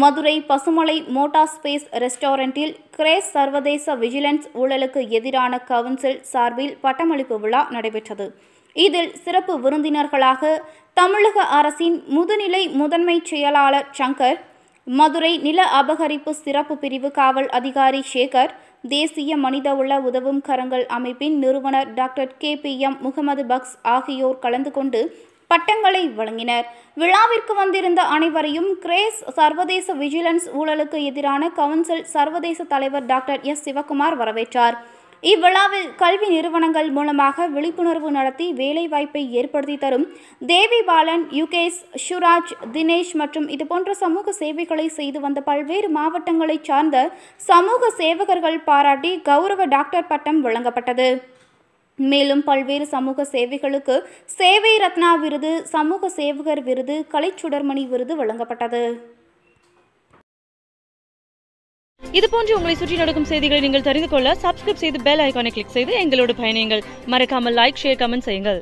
Madurai Pasumalai motor space ரெஸ்டாரண்டில் Grace சர்வதேச vigilance ஊழலுக்கு எதிரான கவுன்சில் சார்பில் பட்டமளிப்பு விழா நடைபெற்றது இதில் சிறப்பு விருந்தினர்களாக தமிழக அரசின் முதுநிலை முதன்மை செயலாளர் சங்கர் மதுரை நில அபகரிப்பு சிறப்பு பிரிவு காவல் அதிகாரி சேகர் தேசிய மனித உள உதவும் கரங்கள் அமைப்பின் நிறுவனர் doctor K P M Mohammed Baksh ஆகியோர் கலந்து கொண்டு பட்டங்களை வழங்கினர் விழாவிற்கு வந்திருந்த அனைவரையும் கிரேஸ் சர்வதேச விஜிலன்ஸ் ஊழலுக்கு எதிரான கவுன்சில் சர்வதேச தலைவர் டாக்டர் எஸ் சிவகுமார் வரவேற்றார் இவ்விழாவில் கல்வி நிறுவனங்கள் மூலமாக விழிப்புணர்வு நடத்தி வேலைவாய்ப்பை ஏற்படுத்தி தரும் தேவி பாலன் யுகேஷ் சுராஜ் தினேஷ் மற்றும் இதுபோன்ற சமூக சேவைகளை செய்து வந்த பல்வேறு மாவட்டங்களைச் சார்ந்த சமூக சேவகர்கள் பாராட்டி கௌரவ டாக்டர் பட்டம் வழங்கப்பட்டது மேலும் பல்வேறு சமூக சேவைகளுக்கு சேவை ரத்னா விருது சமூக சேவகர் விருது கலைச்சுடர்மணி விருது வழங்கப்பட்டது இதுபோன்று உங்களை சுற்றி நடக்கும் செய்திகளை நீங்கள் தெரிந்து கொள்ள சப்ஸ்கிரைப் செய்து பெல் ஐக்கானை கிளிக் செய்து எங்களோடு பயணியுங்கள் மறக்காமல் லைக் ஷேர் கமெண்ட் செய்யுங்கள்